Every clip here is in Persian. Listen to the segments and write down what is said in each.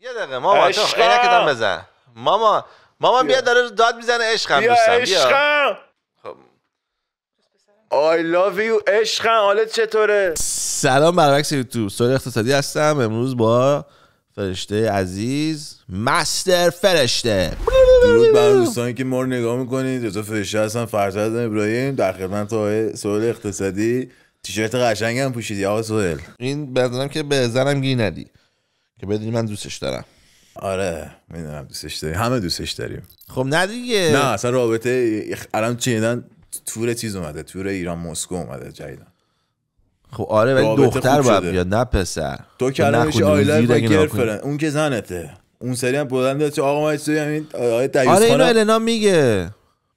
یه دقیقه ماما عشقا. تو عینکتم بزن ماما ماما بیا داره داد میزنه عشقم بیا دوستم بیا عشقم خب. I love you عشقم حالت چطوره سلام برعکس یوتیوب سوری اقتصادی هستم امروز با فرشته عزیز مستر فرشته درود بر دوستانی که ما رو نگاه میکنید رضا فرشته هستم فرزاد ابراهیم در خدمت آقای سوال اقتصادی تیشرت قشنگم پوشیدی آقا سوهل این بردارم که به زنم گی ندی که بدونی من دوستش دارم آره میدونم دوستش داریم همه دوستش داریم خب نه دیگه نه اصلا رابطه الان جدیدن تور چیز اومده تور ایران مسکو اومده جدیدا خب آره ولی دختر باید بیاد نه پسر تو الان میشه گرفرن اون که زنته اون سری هم بلند آقا ما همین آقای آره اینو النا میگه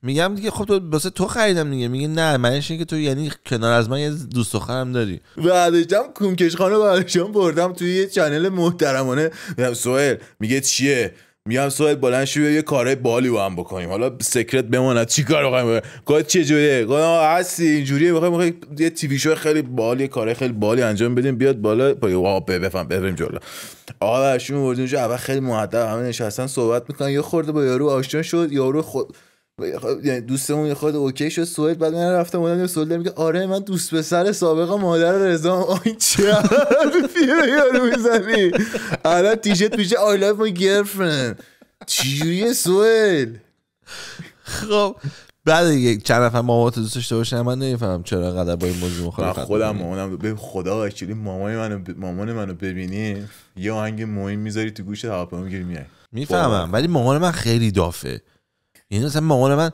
میگم دیگه خب تو واسه تو خریدم دیگه میگه نه معنیش اینه که تو یعنی کنار از من یه دوست دخترم داری بعدشم کومکش خانه بعدشم بردم توی یه چنل محترمانه میگم سوهل میگه چیه میگم سوهل بلند شو یه کاره بالی با هم بکنیم حالا سکرت بماند چیکار بکنیم گفت چه جوریه گفت هستی اینجوریه میخوایم میخوایم یه تیوی شو خیلی بالی کاره خیلی بالی انجام بدیم بیاد بالا پای آب بفهم بریم جلو آقا برشون بردیم اول خیلی مؤدب همه نشستن صحبت میکنن یه خورده با یارو آشنا شد یارو خود خب، یعنی دوستمون یه خود اوکی شد سوئد بعد من رفتم اونم سوئد میگه آره من دوست پسر سابق مادر رضا این چه فیلم یارو میزنی الان تیشرت میشه آی لایف مای فرند چجوریه سوئد خب بعد یک چند نفر ماما تو دوست داشته باشن من نمیفهمم چرا قدر با این موضوع مخالفت خودم مامانم به خدا اکچولی مامان منو مامان منو ببینی یه آهنگ مهم میذاری تو گوش هواپیما میگیری میای میفهمم ولی مامان من خیلی دافه یعنی مثلا مامان من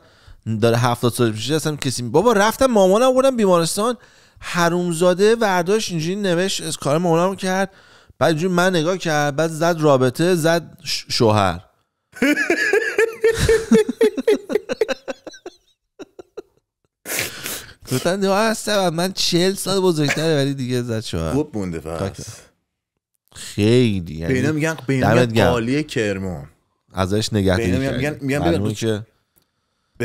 داره هفتاد سال پیش اصلا کسی بابا رفتم مامانم بودم بیمارستان حرومزاده ورداش اینجوری نوشت از کار مامانم کرد بعد اینجوری من نگاه کرد بعد زد رابطه زد شوهر گفتن نه من چل سال بزرگتره ولی دیگه زد شوهر خوب مونده فقط خیلی یعنی میگن بینا کرمان ازش نگهداری میگن میگن که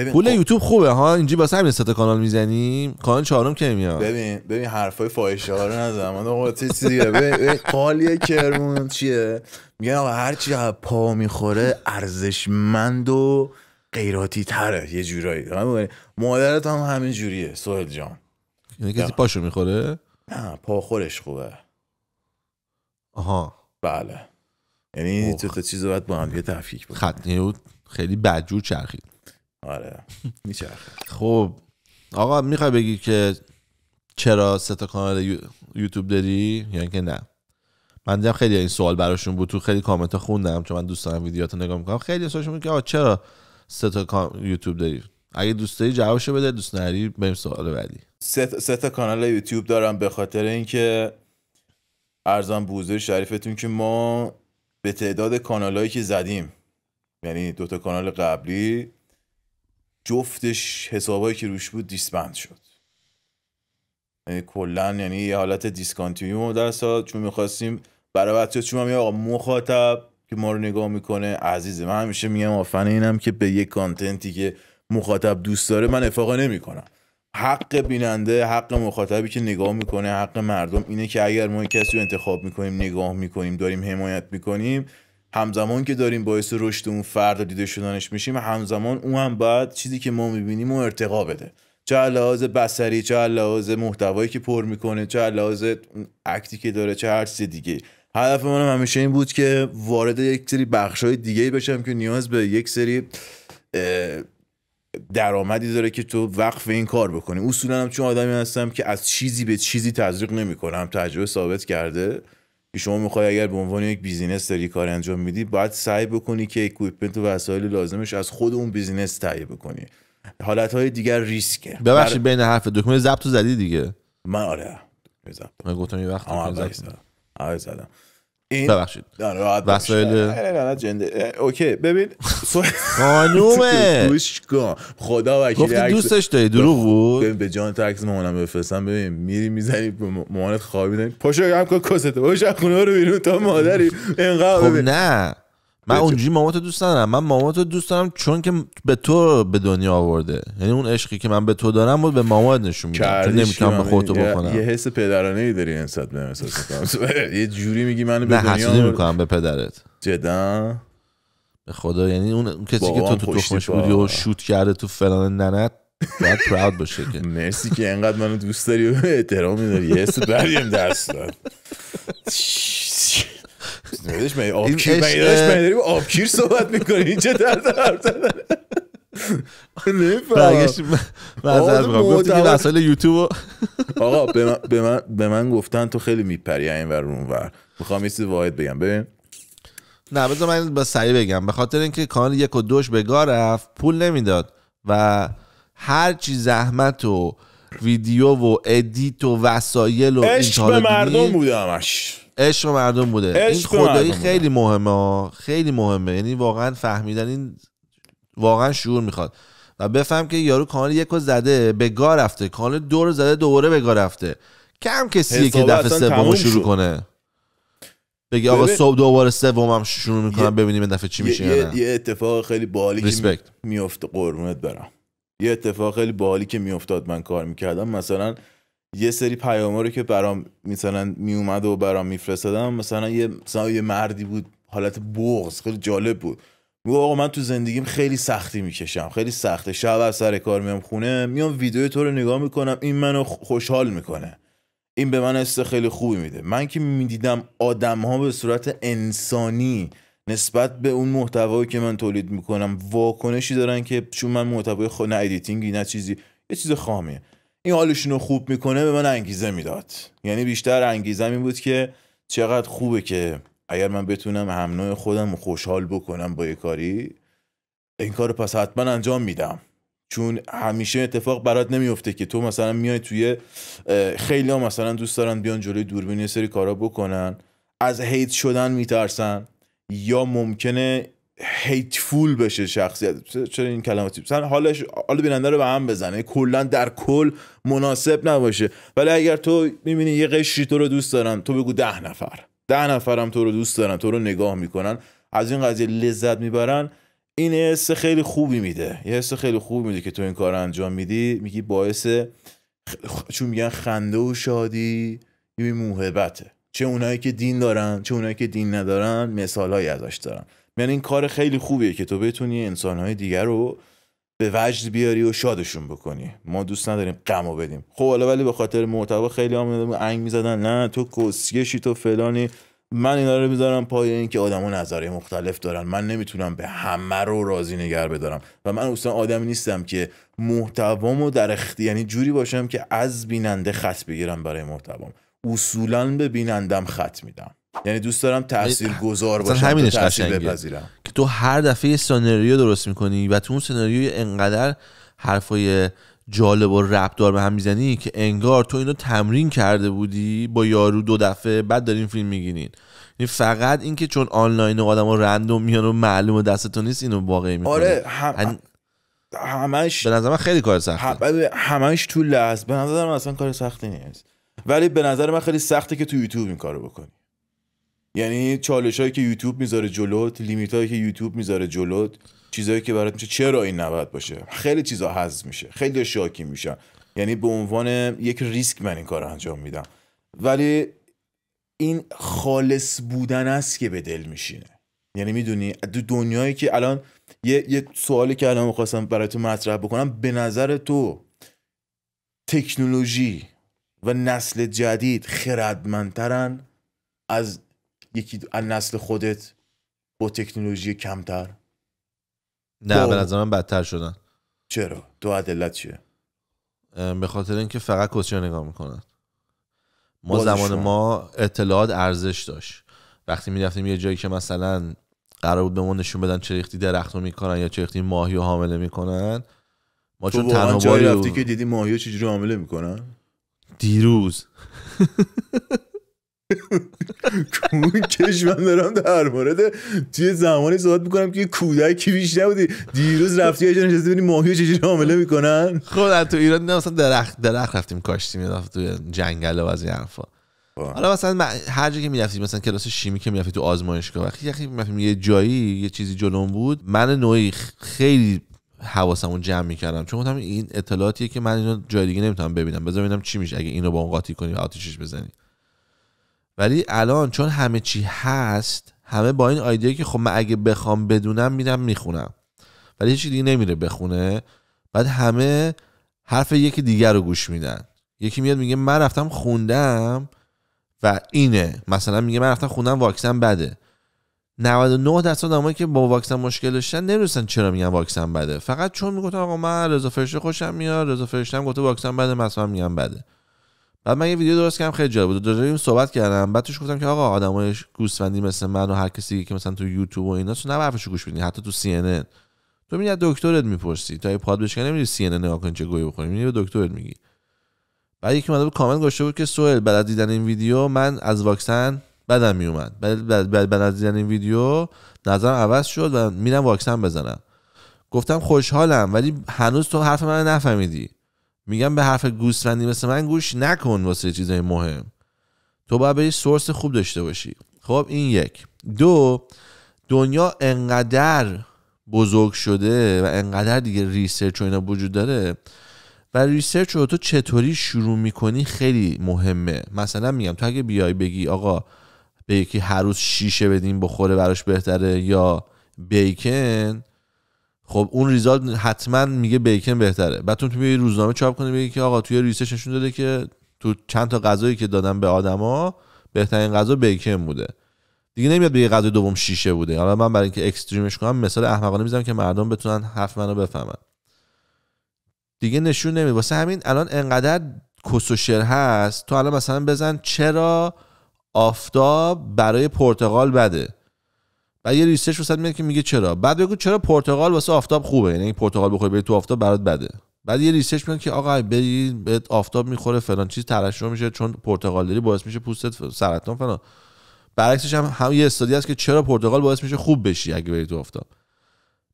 پول خب- یوتیوب خوبه ها اینجا با همین سه کانال میزنیم کانال چهارم که میاد ببین ببین حرفای فاحشه ها رو نزن من آقا چیزی ببین قالی کرمون چیه میگن آقا هر چی پا میخوره ارزشمند و غیراتی تره یه جورایی مادرت هم همین جوریه سهیل جان یعنی کسی پاشو میخوره نه پاخورش خوبه آها بله یعنی تو تا چیز باید با هم یه تفکیک بود خیلی بدجور چرخید آره میچرخه خب آقا میخوای بگی که چرا سه تا کانال یوتیوب داری یا اینکه نه من دیدم خیلی این سوال براشون بود تو خیلی کامنت ها خوندم چون من دوست دارم ویدیوهاتو نگاه میکنم خیلی سوالشون بود که آقا چرا سه تا یوتیوب داری اگه دوست داری جوابشو بده دوست نری بریم سوال بعدی سه تا کانال یوتیوب دارم به خاطر اینکه ارزان بوزه شریفتون که ما به تعداد کانالایی که زدیم یعنی دوتا کانال قبلی جفتش حسابایی که روش بود دیسپند شد یعنی کلا یعنی یه حالت دیسکانتینیو در ساعت چون میخواستیم برای بچه چون هم آقا مخاطب که ما رو نگاه میکنه عزیزه من همیشه میگم آفن اینم که به یه کانتنتی که مخاطب دوست داره من افاقه نمیکنم حق بیننده حق مخاطبی که نگاه میکنه حق مردم اینه که اگر ما کسی رو انتخاب میکنیم نگاه میکنیم داریم حمایت میکنیم همزمان که داریم باعث رشد اون فرد و دیده شدنش میشیم همزمان اون هم باید چیزی که ما میبینیم و ارتقا بده چه لحاظ بسری چه لحاظ محتوایی که پر میکنه چه لحاظ اکتی که داره چه هر چیز دیگه هدف منم همیشه این بود که وارد یک سری بخشای دیگه بشم که نیاز به یک سری درآمدی داره که تو وقف این کار بکنی اصولا هم چون آدمی هستم که از چیزی به چیزی تزریق نمیکنم تجربه ثابت کرده که شما میخوای اگر به عنوان یک بیزینس داری کار انجام میدی باید سعی بکنی که اکویپمنت و وسایل لازمش از خود اون بیزینس تهیه بکنی حالت های دیگر ریسکه ببخشید بین حرف دکمه ضبط زدی دیگه من آره من گفتم یه وقت زدم این ببخشید وسایل اوکی ببین خانومه خدا وکیل گفتی دوستش داری دروغ بود ببین به جان تکس مامانم بفرستم ببین میری میزنی به مامانت خوابیدن پاشو هم کن کست پاشو خونه رو بیرون تا مادری خب اینقدر خب نه من اونجوری ماماتو دوست ندارم من ماماتو دوست دارم چون که به تو به دنیا آورده یعنی اون عشقی که من به تو دارم بود به مامات نشون میدم چون نمیتونم به خودتو بکنم یه حس پدرانه ای داری انسد به احساس یه جوری میگی من به دنیا نه میکنم به پدرت جدا به خدا یعنی اون کسی که تو تو تخمش بودی و شوت کرده تو فلان ننت باید پراود باشه که مرسی که انقدر منو دوست داری و احترام میداری یه حس بریم دست داد خودش می آبکیر می داریم کیر صحبت میکنی اینجا در در برگشت میخوام گفتی که وسایل یوتیوب آقا به من, به من, گفتن تو خیلی میپری این ور اون ور میخوام یه واحد بگم ببین نه بذار من با سریع بگم به خاطر اینکه کانال یک و دوش به گار رفت پول نمیداد و هر چی زحمت و ویدیو و ادیت و وسایل و عشق به مردم بوده همش عشق مردم بوده این خدایی خیلی مهمه خیلی مهمه یعنی واقعا فهمیدن این واقعا شعور میخواد و بفهم که یارو کانال یک رو زده به گا رفته کانال دو رو زده دوباره به گا رفته کم کسیه که دفعه سوم شروع کنه بگی آقا صبح دوباره هم شروع میکنم ببینیم این دفعه چی میشه یه, یه اتفاق خیلی بالی که میفته قرمت برم یه اتفاق خیلی بالی که میافتاد من کار میکردم مثلا یه سری پیامه رو که برام مثلا میومد و برام میفرستادم مثلا یه مثلا یه مردی بود حالت بغز خیلی جالب بود میگو آقا من تو زندگیم خیلی سختی میکشم خیلی سخته شب از سر کار میام خونه میام ویدیو تو رو نگاه میکنم این منو خوشحال میکنه این به من است خیلی خوبی میده من که میدیدم آدم ها به صورت انسانی نسبت به اون محتوایی که من تولید میکنم واکنشی دارن که چون من محتوای خود نه چیزی یه چیز خامیه این حالشون رو خوب میکنه به من انگیزه میداد یعنی بیشتر انگیزه این بود که چقدر خوبه که اگر من بتونم هم خودم رو خوشحال بکنم با یه کاری این کار رو پس حتما انجام میدم چون همیشه اتفاق برات نمیفته که تو مثلا میای توی خیلی ها مثلا دوست دارن بیان جلوی دوربین یه سری کارا بکنن از هیت شدن میترسن یا ممکنه هیتفول بشه شخصیت چرا این کلمه تیپ حالش حال بیننده رو به هم بزنه کلا در کل مناسب نباشه ولی اگر تو میبینی یه قشری تو رو دوست دارن تو بگو ده نفر ده نفرم تو رو دوست دارن تو رو نگاه میکنن از این قضیه لذت میبرن این حس خیلی خوبی میده یه حس خیلی خوب میده که تو این کار انجام میدی میگی باعث چون میگن خنده و شادی یه یعنی موهبته چه اونایی که دین دارن چه اونایی که دین ندارن مثالهایی ازش دارن یعنی این کار خیلی خوبیه که تو بتونی انسانهای دیگر رو به وجد بیاری و شادشون بکنی ما دوست نداریم و بدیم خب حالا ولی به خاطر محتوا خیلی هم انگ میزدن نه تو کسیشی تو فلانی من اینا رو میذارم پای اینکه آدما نظرهای مختلف دارن من نمیتونم به همه رو راضی نگر بدارم و من اصلا آدمی نیستم که محتوامو در اختی یعنی جوری باشم که از بیننده خط بگیرم برای محتوام اصولا به بینندم خط میدم یعنی دوست دارم تاثیر گذار باشم همینش که تو هر دفعه سناریو درست میکنی و تو اون سناریو انقدر حرفای جالب و رپدار به هم میزنی که انگار تو اینو تمرین کرده بودی با یارو دو دفعه بعد دارین فیلم میگینین این یعنی فقط اینکه چون آنلاین و آدم و رندوم میان و معلوم دستتون نیست اینو واقعی میکنه آره یعنی هم... همش به نظر من خیلی کار سخته همش تو لحظه به نظر من اصلا کار سختی نیست ولی به نظر من خیلی سخته که تو یوتیوب این کارو بکنی یعنی چالش هایی که یوتیوب میذاره جلوت لیمیت هایی که یوتیوب میذاره جلوت چیزهایی که برات میشه چرا این نباید باشه خیلی چیزها حذف میشه خیلی شاکی میشن یعنی به عنوان یک ریسک من این کار انجام میدم ولی این خالص بودن است که به دل میشینه یعنی میدونی دو دنیایی که الان یه, یه سوالی که الان میخواستم برای تو مطرح بکنم به نظر تو تکنولوژی و نسل جدید خردمندترن از یکی از نسل خودت با تکنولوژی کمتر نه خب. به نظر من بدتر شدن چرا دو عدلت چیه به خاطر اینکه فقط کوچه نگاه میکنن ما زمان ما اطلاعات ارزش داشت وقتی میرفتیم یه جایی که مثلا قرار بود به ما نشون بدن چه ریختی درختو میکنن یا چه ریختی ماهی رو حامله میکنن ما چون تنها جایی رفتی که دیدی ماهی رو چجوری حامله میکنن دیروز اون کشمن دارم در مورد توی زمانی صحبت میکنم که کودکی بیش نبودی دیروز رفتی یه نشستی ببینی ماهی چجوری حامله میکنن خب تو ایران نه مثلا درخت درخت رفتیم کاشتیم رفت تو جنگل و از این حالا مثلا هر جایی که میرفتی مثلا کلاس شیمی که میرفتی تو آزمایشگاه وقتی که یه جایی یه چیزی جلوم بود من نوعی خیلی حواسمو جمع میکردم چون گفتم این اطلاعاتیه که من اینو جای دیگه نمیتونم ببینم بذار ببینم چی میشه اگه اینو با اون قاطی کنی آتیشش بزنی ولی الان چون همه چی هست همه با این ایده که خب من اگه بخوام بدونم میرم میخونم ولی هیچ دیگه نمیره بخونه بعد همه حرف یکی دیگر رو گوش میدن یکی میاد میگه من رفتم خوندم و اینه مثلا میگه من رفتم خوندم واکسن بده 99 درصد آدمایی که با واکسن مشکل داشتن نمیدونستن چرا میگن واکسن بده فقط چون میگفتن آقا من رضا فرشته خوشم میاد رضا فرشته هم واکسن بده مثلا میگم بده بعد من یه ویدیو درست کردم خیلی جالب بود داریم صحبت کردم بعد توش گفتم که آقا آدمای گوسفندی مثل من و هر کسی که مثلا تو یوتیوب و اینا تو حرفش گوش بدین حتی تو سی ان ان تو میاد دکترت میپرسی تو پاد بشکنه نمیری سی ان ان نگاه چه گویی بخوری میری به دکترت میگی بعد یکی اومده بود کامنت گذاشته بود که سوئل بعد دیدن این ویدیو من از واکسن بدم میومد بعد بعد از دیدن این ویدیو نظرم عوض شد و میرم واکسن بزنم گفتم خوشحالم ولی هنوز تو حرف من نفهمیدی میگم به حرف گوسفندی مثل من گوش نکن واسه چیزای مهم تو باید بری سورس خوب داشته باشی خب این یک دو دنیا انقدر بزرگ شده و انقدر دیگه ریسرچ و اینا وجود داره و ریسرچ رو تو چطوری شروع میکنی خیلی مهمه مثلا میگم تو اگه بیای بگی آقا به یکی هر روز شیشه بدیم بخوره براش بهتره یا بیکن خب اون ریزالت حتما میگه بیکن بهتره بعد تو میری روزنامه چاپ کنی میگه که آقا توی ریسش نشون داده که تو چند تا غذایی که دادم به آدما بهترین غذا بیکن بوده دیگه نمیاد بگه غذای دوم شیشه بوده حالا من برای اینکه اکستریمش کنم مثال احمقانه میزنم که مردم بتونن حرف منو بفهمن دیگه نشون نمیده واسه همین الان انقدر کس هست تو الان مثلا بزن چرا آفتاب برای پرتغال بده بعد یه ریسرچ وسط میاد که میگه چرا بعد بگو چرا پرتغال واسه آفتاب خوبه یعنی پرتغال بخوری بری تو آفتاب برات بده بعد یه ریسرچ میاد که آقا بری به آفتاب میخوره فلان چیز ترشح میشه چون پرتغال داری باعث میشه پوستت سرطان فلان برعکسش هم, هم یه استادی هست که چرا پرتغال باعث میشه خوب بشی اگه بری تو آفتاب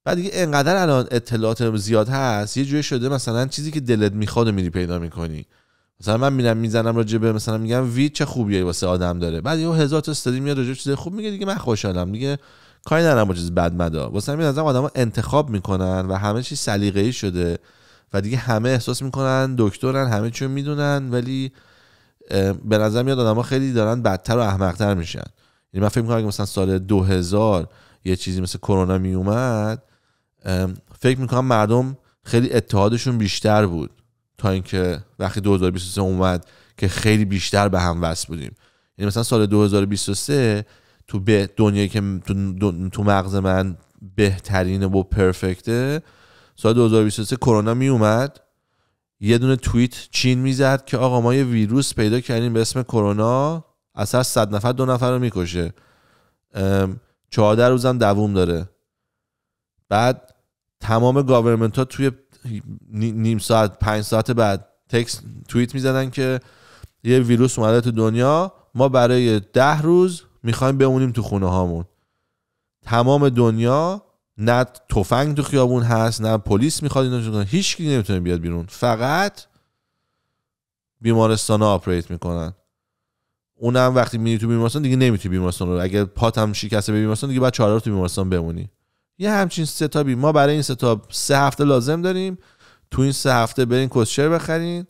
بعد دیگه انقدر الان اطلاعات زیاد هست یه جوری شده مثلا چیزی که دلت میخواد میری پیدا میکنی مثلا من میرم میزنم راجع به مثلا میگم وی چه خوبیه واسه آدم داره بعد یه هزار تا استادی میاد راجع چیز خوب میگه دیگه من خوشحالم دیگه کاری ندارم با چیز بد مدا واسه همین آدم آدما انتخاب میکنن و همه چی سلیقه‌ای شده و دیگه همه احساس میکنن دکترن همه چی میدونن ولی به نظر میاد آدما خیلی دارن بدتر و احمقتر میشن یعنی من فکر میکنم مثلا سال 2000 یه چیزی مثل کرونا میومد فکر میکنم مردم خیلی اتحادشون بیشتر بود تا اینکه وقتی 2023 اومد که خیلی بیشتر به هم وصل بودیم یعنی مثلا سال 2023 تو به دنیایی که تو, مغز من بهترینه و پرفکته سال 2023 کرونا می اومد یه دونه توییت چین میزد که آقا ما یه ویروس پیدا کردیم به اسم کرونا از هر صد نفر دو نفر رو میکشه چهارده روزم دووم داره بعد تمام گاورمنت ها توی نیم ساعت پنج ساعت بعد تکس توییت میزدن که یه ویروس اومده تو دنیا ما برای ده روز میخوایم بمونیم تو خونه هامون تمام دنیا نه تفنگ تو خیابون هست نه پلیس میخواد اینا هیچ کی نمیتونه بیاد بیرون فقط بیمارستان ها آپریت میکنن اونم وقتی میری تو بیمارستان دیگه نمیتونی بیمارستان رو اگه پاتم شکسته به بیمارستان دیگه بعد چهار تو بیمارستان بمونی یه همچین ستابی ما برای این ستاب سه هفته لازم داریم تو این سه هفته برین کوشر بخرین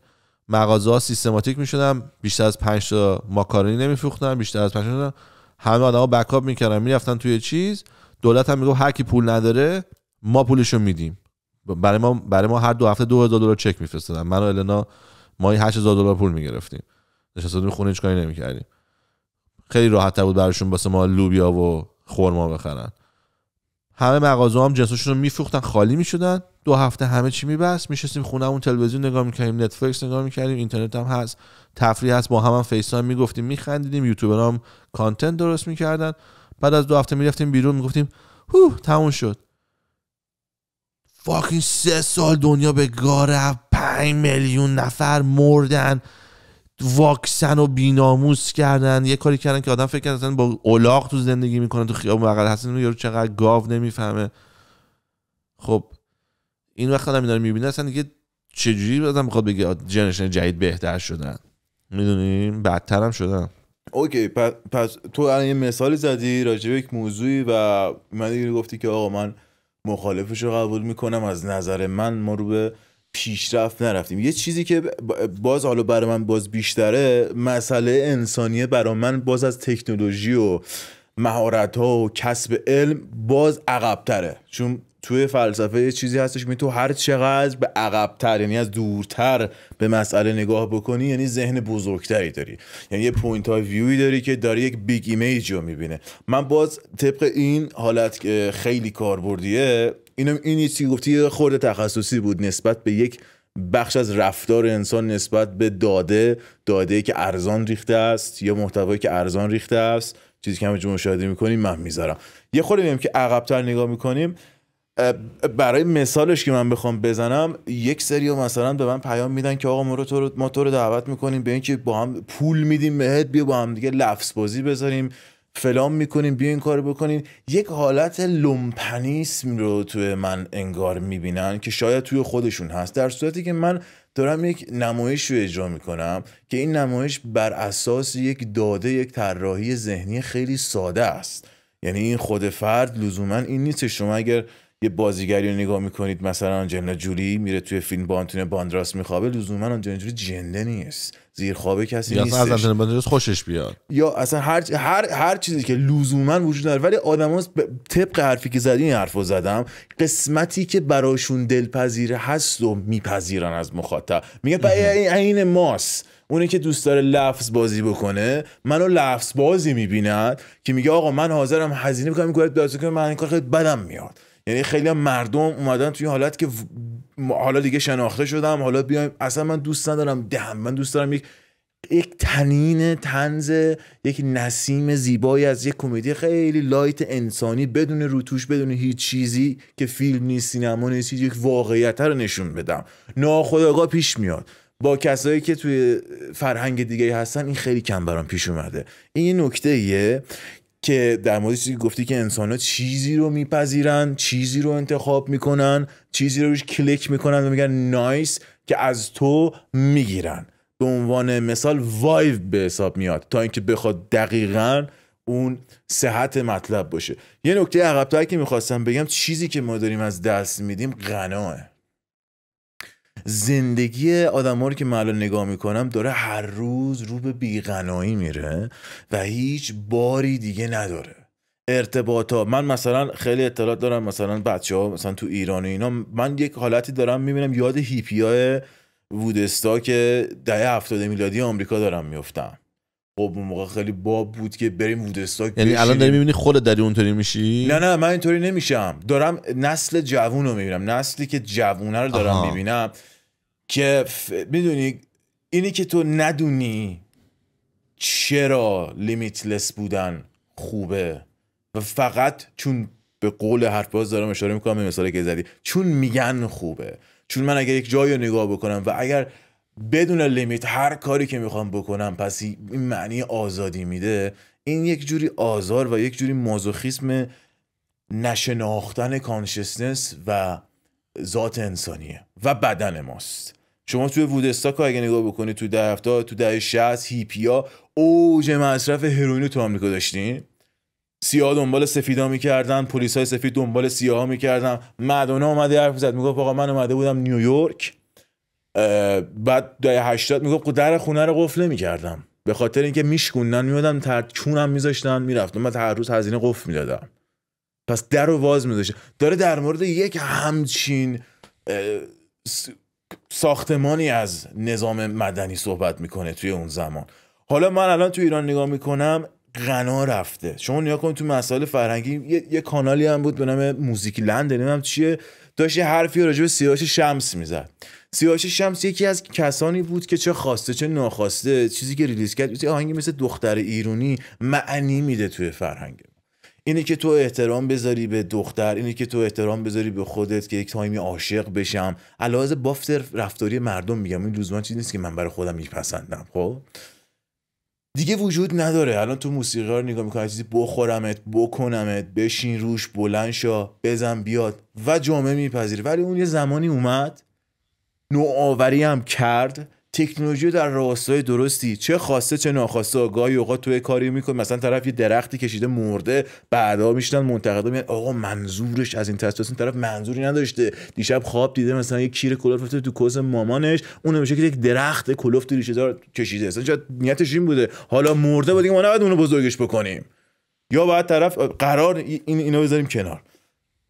مغازه ها سیستماتیک میشدن بیشتر از 5 تا ماکارونی نمیفروختن بیشتر از 5 تا همه آدما بکاپ میکردن میرفتن توی چیز دولت هم میگفت هر کی پول نداره ما پولشو میدیم برای ما برای ما هر دو هفته 2000 دلار چک میفرستادن من و النا ما 8000 دلار پول میگرفتیم نشستیم خونه هیچ کاری نمیکردیم خیلی راحت بود براشون واسه ما لوبیا و خرما بخرن همه مغازه هم جنساشون رو میفروختن خالی میشدن دو هفته همه چی میبست میشستیم خونه اون تلویزیون نگاه میکردیم نتفلیکس نگاه میکردیم اینترنت هم هست تفریح هست با هم هم فیس تایم میگفتیم میخندیدیم یوتیوبر هم کانتنت درست میکردن بعد از دو هفته میرفتیم بیرون میگفتیم هو تموم شد فاکین سه سال دنیا به گاره پنج میلیون نفر مردن واکسن و بیناموس کردن یه کاری کردن که آدم فکر کردن با اولاغ تو زندگی میکنه تو خیابون بغل هستن یارو چقدر گاو نمیفهمه خب این وقت آدم نمیبینه میبینه اصلا دیگه چجوری آدم میخواد بگه جنشن جدید بهتر شدن میدونیم هم شدن اوکی پس تو الان یه مثالی زدی راجع به یک موضوعی و من دیگه گفتی که آقا من مخالفش رو قبول میکنم از نظر من ما پیشرفت نرفتیم یه چیزی که باز حالا برای من باز بیشتره مسئله انسانیه برای من باز از تکنولوژی و مهارت ها و کسب علم باز عقبتره چون توی فلسفه یه چیزی هستش می تو هر چقدر به عقبتر یعنی از دورتر به مسئله نگاه بکنی یعنی ذهن بزرگتری داری یعنی یه پوینت های ویوی داری که داری یک بیگ ایمیج رو میبینه من باز طبق این حالت خیلی کاربردیه این این چی گفتی خورده تخصصی بود نسبت به یک بخش از رفتار انسان نسبت به داده داده که ارزان ریخته است یا محتوایی که ارزان ریخته است چیزی که همه مشاهده میکنیم من میذارم یه خورده بیم که عقبتر نگاه میکنیم برای مثالش که من بخوام بزنم یک سری مثلا به من پیام میدن که آقا ما رو تو رو, ما تو دعوت میکنیم به اینکه با هم پول میدیم بهت بیا با هم دیگه لفظ بازی بذاریم فلام میکنین بیاین این کارو بکنین یک حالت لومپنیسم رو توی من انگار میبینن که شاید توی خودشون هست در صورتی که من دارم یک نمایش رو اجرا میکنم که این نمایش بر اساس یک داده یک طراحی ذهنی خیلی ساده است یعنی این خود فرد لزوما این نیست شما اگر یه بازیگری رو نگاه میکنید مثلا آنجلینا جولی میره توی فیلم با آنتونیو باندراس میخوابه لزوما آنجلینا جولی جنده نیست زیر خوابه کسی یا یا باندراس خوشش بیاد یا اصلا هر هر هر چیزی که لزوما وجود نداره ولی آدما طبق حرفی که زدی این حرفو زدم قسمتی که براشون دلپذیره هست و میپذیرن از مخاطب میگن عین ماست اونی که دوست داره لفظ بازی بکنه منو لفظ بازی میبیند که میگه آقا من حاضرم هزینه بکنم من این کار خیلی بدم میاد یعنی خیلی مردم اومدن توی حالت که حالا دیگه شناخته شدم حالا بیایم اصلا من دوست ندارم دهم من دوست دارم یک یک تنین تنز یک نسیم زیبایی از یک کمدی خیلی لایت انسانی بدون روتوش بدون هیچ چیزی که فیلم نیست سینما نیست یک واقعیت رو نشون بدم ناخداغا پیش میاد با کسایی که توی فرهنگ دیگه هستن این خیلی کم برام پیش اومده این نکته ایه که در مورد چیزی گفتی که انسان ها چیزی رو میپذیرن چیزی رو انتخاب میکنن چیزی رو روش کلیک میکنن و میگن نایس که از تو میگیرن به عنوان مثال وایو به حساب میاد تا اینکه بخواد دقیقا اون صحت مطلب باشه یه نکته عقبتر که میخواستم بگم چیزی که ما داریم از دست میدیم غناه زندگی آدم رو که من الان نگاه میکنم داره هر روز رو به بیغنایی میره و هیچ باری دیگه نداره ارتباط ها من مثلا خیلی اطلاعات دارم مثلا بچه ها مثلا تو ایران و اینا من یک حالتی دارم میبینم یاد هیپی های وودستا که دهه هفتاد میلادی آمریکا دارم میفتم خب اون موقع خیلی باب بود که بریم وودستاک یعنی الان داری میبینی خودت داری اونطوری میشی نه نه من اینطوری نمیشم دارم نسل جوون رو میبینم نسلی که جوونه رو دارم آها. میبینم که میدونی اینی که تو ندونی چرا لیمیتلس بودن خوبه و فقط چون به قول باز دارم اشاره میکنم به مثالی که زدی چون میگن خوبه چون من اگر یک جایی رو نگاه بکنم و اگر بدون لیمیت هر کاری که میخوام بکنم پس این معنی آزادی میده این یک جوری آزار و یک جوری مازوخیسم نشناختن کانشسنس و ذات انسانیه و بدن ماست شما توی وودستاک اگه نگاه بکنید تو ده هفته تو ده شهست هیپیا اوج مصرف هیروینو تو آمریکا داشتین سیاه دنبال سفیدا میکردن پلیس های سفید دنبال سیاه ها میکردن مدونه اومده حرف زد میگفت آقا من اومده بودم نیویورک بعد دای 80 میگفت خب در خونه رو قفل نمیکردم به خاطر اینکه میشکوندن میادم تر چونم میذاشتن میرفتم من هر روز هزینه قفل میدادم پس در رو باز میذاشه داره در مورد یک همچین ساختمانی از نظام مدنی صحبت میکنه توی اون زمان حالا من الان تو ایران نگاه میکنم غنا رفته شما نیا کنید تو مسائل فرهنگی یه،, یه،, کانالی هم بود به نام موزیک لند نمیدونم چیه داشت یه حرفی راجع به سیاوش شمس میزد سیاوش شمس یکی از کسانی بود که چه خواسته چه ناخواسته چیزی که ریلیز کرد یه آهنگی مثل دختر ایرونی معنی میده توی فرهنگ اینه که تو احترام بذاری به دختر اینه که تو احترام بذاری به خودت که یک تایمی عاشق بشم علاوه بافت رفتاری مردم میگم این لزوما چیزی نیست که من برای خودم میپسندم خب دیگه وجود نداره الان تو موسیقی رو نگاه میکنه چیزی بخورمت بکنمت بشین روش بلند شا بزن بیاد و جامعه میپذیره ولی اون یه زمانی اومد نوآوری هم کرد تکنولوژی در راستای درستی چه خواسته چه ناخواسته گاهی اوقات توی کاری میکن مثلا طرف یه درختی کشیده مرده بعدا میشنن منتقدا میگن آقا منظورش از این تصویر طرف منظوری نداشته دیشب خواب دیده مثلا یه کیر کلوف رفته تو کوز مامانش اون میشه که یک درخت کلوف تو ریشه دار کشیده اصلا شاید نیتش این بوده حالا مرده بود ما نباید اونو بزرگش بکنیم یا بعد طرف قرار این اینو بذاریم کنار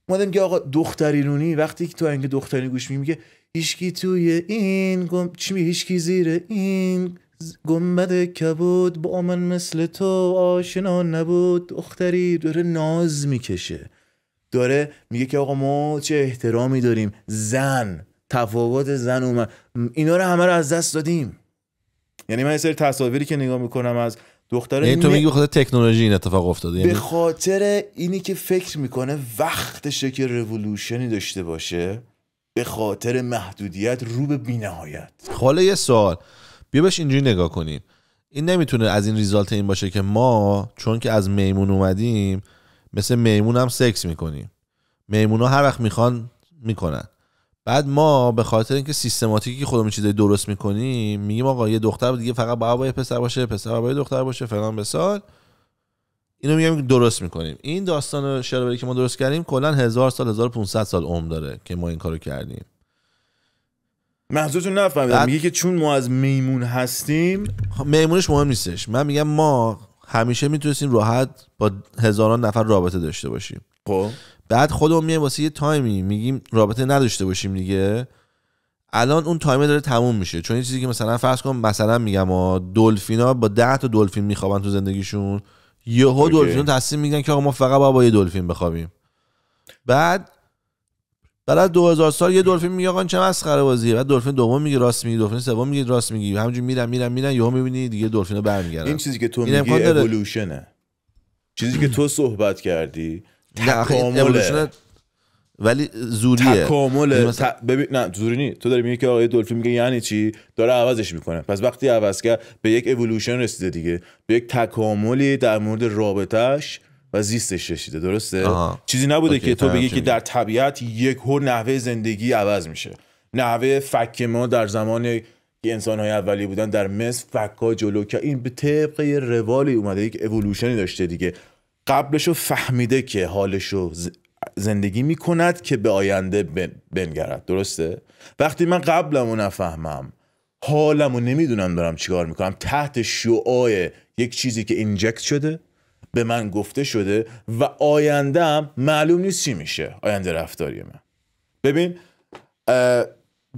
ما که آقا دخترینونی وقتی که تو انگه دخترین گوش میگه هیشکی توی این گم چی هیشکی زیر این گنبد کبود با من مثل تو آشنا نبود دختری داره ناز میکشه داره میگه که آقا ما چه احترامی داریم زن تفاوت زن و من اینا رو همه رو از دست دادیم یعنی من یه تصاویری که نگاه میکنم از دختره یعنی تو میگی بخاطر تکنولوژی این اتفاق افتاده به یعنی خاطر اینی که فکر میکنه وقتشه که رولوشنی داشته باشه به خاطر محدودیت رو به بینهایت خب، حالا یه سوال بیا بش اینجوری نگاه کنیم این نمیتونه از این ریزالت این باشه که ما چون که از میمون اومدیم مثل میمون هم سکس میکنیم میمون ها هر وقت میخوان میکنن بعد ما به خاطر اینکه سیستماتیکی خودمون چیزای درست میکنیم میگیم آقا یه دختر دیگه فقط بابا پسر باشه پسر بابا دختر باشه فلان بسال اینو میگم درست میکنیم این داستان شرابری که ما درست کردیم کلا هزار سال 1500 سال عمر داره که ما این کارو کردیم محضورتون نفهمیدم میگه که چون ما از میمون هستیم خب، میمونش مهم نیستش من میگم ما همیشه میتونستیم راحت با هزاران نفر رابطه داشته باشیم خب بعد خودمون میایم واسه یه تایمی میگیم رابطه نداشته باشیم دیگه الان اون تایمه داره تموم میشه چون این چیزی که مثلا فرض کن مثلا میگم دلفینا با 10 تا دلفین میخوابن تو زندگیشون یهو دلفین تصمیم میگن که آقا ما فقط با, با یه دلفین بخوابیم بعد بعد از 2000 سال یه دلفین میگه آقا چه مسخره بازیه بعد دلفین دوم میگه راست میگی، دلفین سوم میگه راست میگی همینجوری میرن میرن میرن یهو میبینی دیگه دلفینا برمیگردن این چیزی که تو میگی اِوولوشنه چیزی که تو صحبت کردی ولی زوریه تکامل یعنی ببین نه زوری نی تو داری میگی که آقای دلفین میگه یعنی چی داره عوضش میکنه پس وقتی عوض کرد به یک اِوولوشن رسیده دیگه به یک تکاملی در مورد رابطش و زیستش رسیده درسته چیزی نبوده که تو بگی که در طبیعت یک هر نحوه زندگی عوض میشه نحوه فک ما در زمان که انسان های اولی بودن در مصر فکا جلو که این به طبق یه روالی اومده یک اِوولوشنی داشته دیگه رو فهمیده که حالشو زندگی می کند که به آینده بنگرد درسته وقتی من قبلمو نفهمم حالمو نمیدونم دارم چیکار میکنم تحت شعای یک چیزی که اینجکت شده به من گفته شده و آیندهم معلوم نیست چی میشه آینده رفتاری من ببین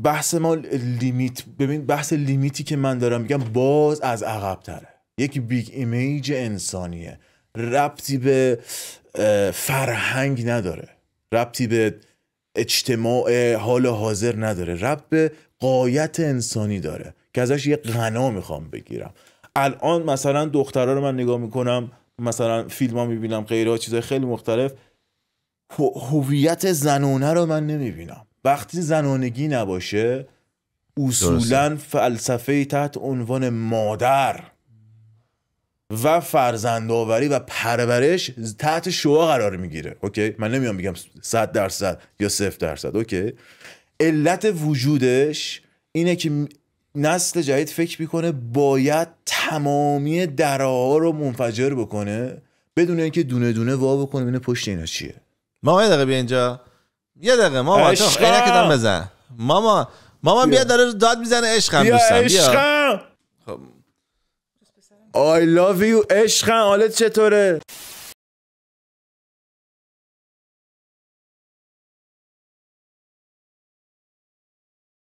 بحث ما لیمیت ببین بحث لیمیتی که من دارم میگم باز از عقب تره یک بیگ ایمیج انسانیه ربطی به فرهنگ نداره ربطی به اجتماع حال حاضر نداره ربط به قایت انسانی داره که ازش یه غنا میخوام بگیرم الان مثلا دخترها رو من نگاه میکنم مثلا فیلم ها میبینم غیره چیزهای خیلی مختلف هویت زنونه رو من نمیبینم وقتی زنانگی نباشه اصولا فلسفه تحت عنوان مادر و فرزندآوری و پرورش تحت شوا قرار میگیره اوکی من نمیام بگم 100 درصد یا 0 درصد اوکی علت وجودش اینه که نسل جدید فکر میکنه باید تمامی درا رو منفجر بکنه بدون اینکه دونه دونه وا بکنه ببینه پشت اینا چیه ما یه دقیقه بیا اینجا یه دقیقه ما بزن ماما ماما بیا داره داد میزنه عشقم دوستم بیا خب آی لاو یو عشقم حالت چطوره